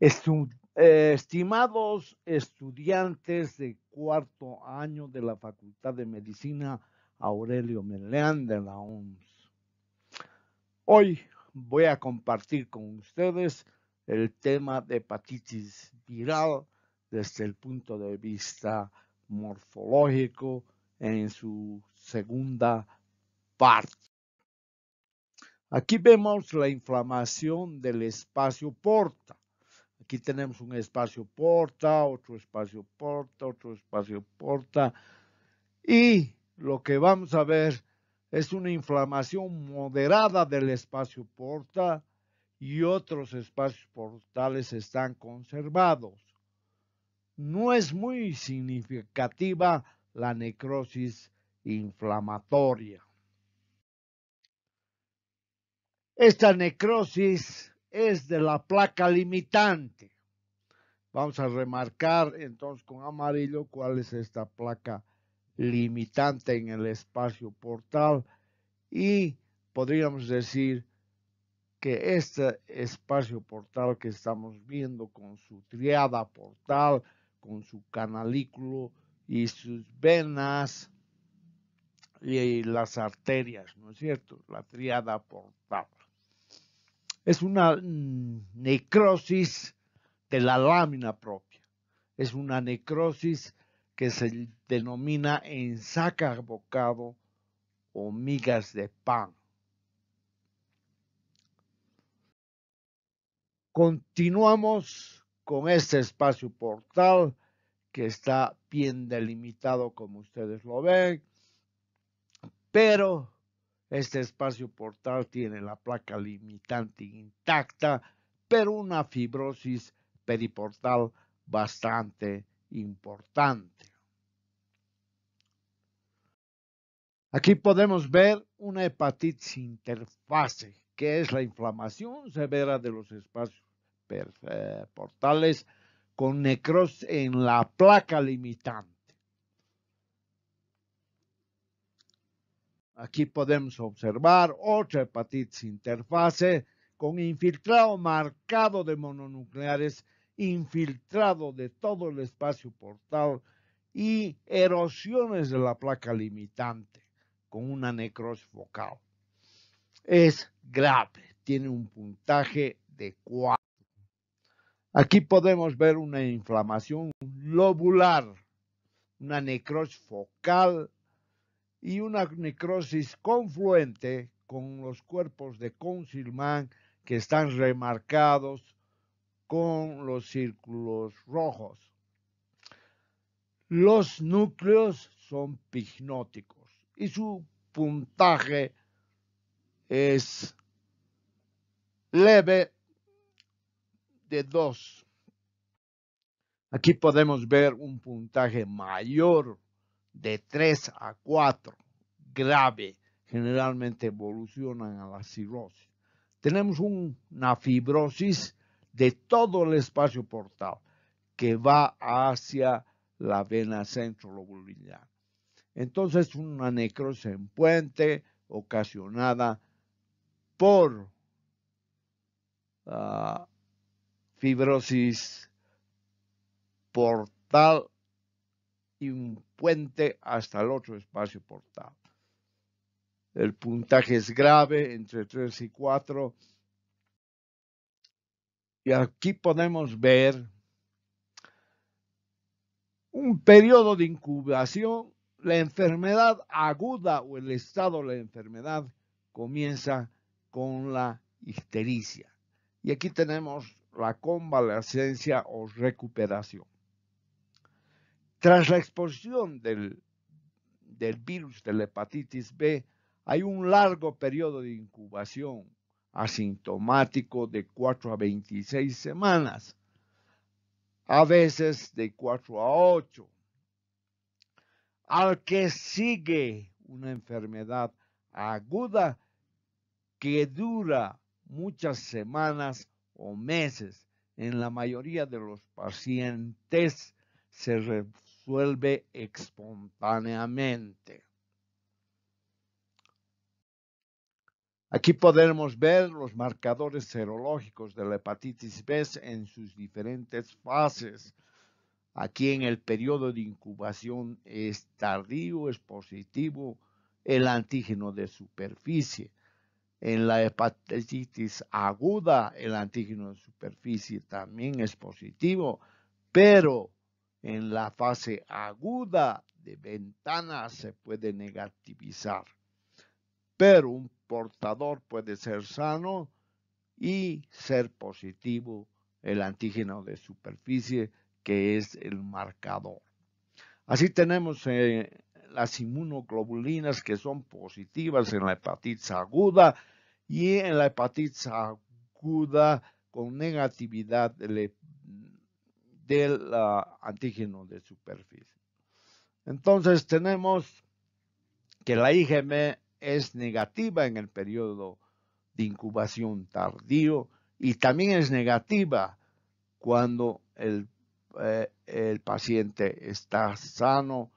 Eh, estimados estudiantes de cuarto año de la Facultad de Medicina Aurelio Meleán de la OMS, hoy voy a compartir con ustedes el tema de hepatitis viral desde el punto de vista morfológico en su segunda parte. Aquí vemos la inflamación del espacio porta Aquí tenemos un espacio porta, otro espacio porta, otro espacio porta. Y lo que vamos a ver es una inflamación moderada del espacio porta y otros espacios portales están conservados. No es muy significativa la necrosis inflamatoria. Esta necrosis es de la placa limitante. Vamos a remarcar entonces con amarillo cuál es esta placa limitante en el espacio portal y podríamos decir que este espacio portal que estamos viendo con su triada portal, con su canalículo y sus venas y las arterias, ¿no es cierto? La triada portal es una mm, necrosis de la lámina propia. Es una necrosis que se denomina en saca bocado o migas de pan. Continuamos con este espacio portal que está bien delimitado como ustedes lo ven, pero este espacio portal tiene la placa limitante intacta, pero una fibrosis periportal bastante importante. Aquí podemos ver una hepatitis interfase, que es la inflamación severa de los espacios portales con necrosis en la placa limitante. Aquí podemos observar otra hepatitis interfase con infiltrado marcado de mononucleares, infiltrado de todo el espacio portal y erosiones de la placa limitante con una necrosis focal. Es grave, tiene un puntaje de 4. Aquí podemos ver una inflamación lobular, una necrosis focal y una necrosis confluente con los cuerpos de Consilman que están remarcados con los círculos rojos. Los núcleos son pignóticos y su puntaje es leve de 2. Aquí podemos ver un puntaje mayor de 3 a 4 grave generalmente evolucionan a la cirrosis. Tenemos una fibrosis de todo el espacio portal que va hacia la vena centrolobulillar. Entonces, una necrosis en puente ocasionada por ah, fibrosis portal y un puente hasta el otro espacio portado. El puntaje es grave entre 3 y 4. Y aquí podemos ver un periodo de incubación. La enfermedad aguda o el estado de la enfermedad comienza con la histericia. Y aquí tenemos la convalescencia o recuperación. Tras la exposición del, virus de la hepatitis B, hay un largo periodo de incubación asintomático de 4 a 26 semanas, a veces de 4 a 8. Al que sigue una enfermedad aguda que dura muchas semanas o meses, en la mayoría de los pacientes se, resuelve espontáneamente. Aquí podemos ver los marcadores serológicos de la hepatitis B en sus diferentes fases. Aquí en el periodo de incubación es tardío, es positivo el antígeno de superficie. En la hepatitis aguda, el antígeno de superficie también es positivo, pero en la fase aguda de ventana se puede negativizar, pero un portador puede ser sano y ser positivo el antígeno de superficie que es el marcador. Así tenemos eh, las inmunoglobulinas que son positivas en la hepatitis aguda y en la hepatitis aguda con negatividad del del ah, antígeno de superficie. Entonces tenemos que la IgM es negativa en el periodo de incubación tardío y también es negativa cuando el, eh, paciente está sano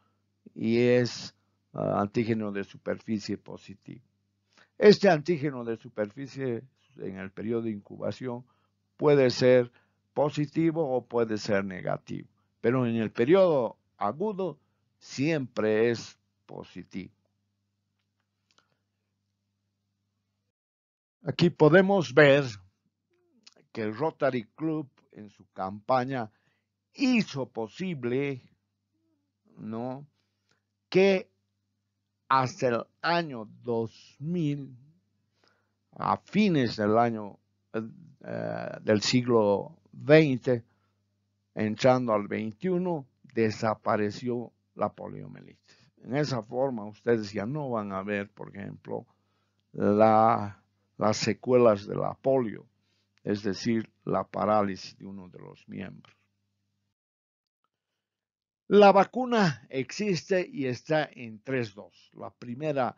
y es ah, antígeno de superficie positivo. Este antígeno de superficie en el periodo de incubación puede ser positivo o puede ser negativo. Pero en el periodo agudo siempre es positivo. Aquí podemos ver que el Rotary Club en su campaña hizo posible ¿no? que hasta el año 2000, a fines del año eh, del siglo 20, entrando al 21, desapareció la poliomielitis. En esa forma ustedes ya no van a ver, por ejemplo, las secuelas de la polio, es decir, la parálisis de uno de los miembros. La vacuna existe y está en 3 dos. La primera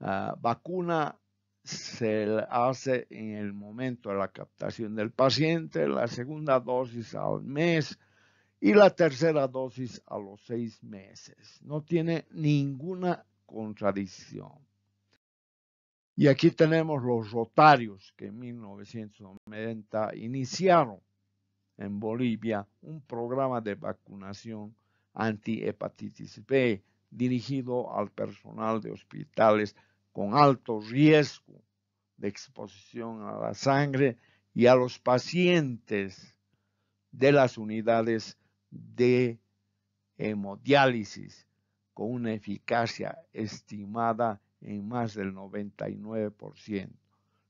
ah, vacuna se hace en el momento de la captación del paciente, la segunda dosis al mes y la tercera dosis a los seis meses. No tiene ninguna contradicción. Y aquí tenemos los rotarios que en 1990 iniciaron en Bolivia un programa de vacunación anti-hepatitis B dirigido al personal de hospitales con alto riesgo de exposición a la sangre y a los pacientes de las unidades de hemodiálisis con una eficacia estimada en más del 99%.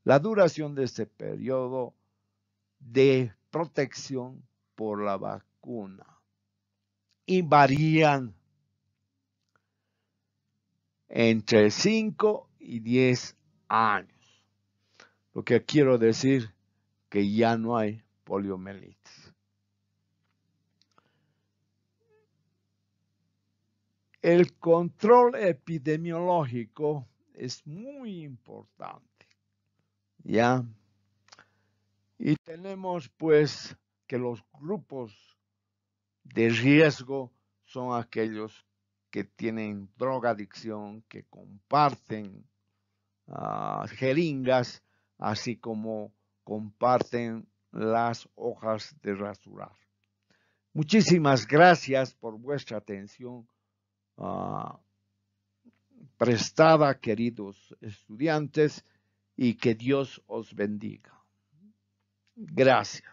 La duración de este periodo de protección por la vacuna y varían entre 5 y 10 años. Lo que quiero decir que ya no hay poliomielitis. El control epidemiológico es muy importante. ¿Ya? Y tenemos pues que los grupos de riesgo son aquellos que tienen drogadicción, que comparten Ah, jeringas, así como comparten las hojas de rasurar. Muchísimas gracias por vuestra atención ah, prestada, queridos estudiantes, y que Dios os bendiga. Gracias.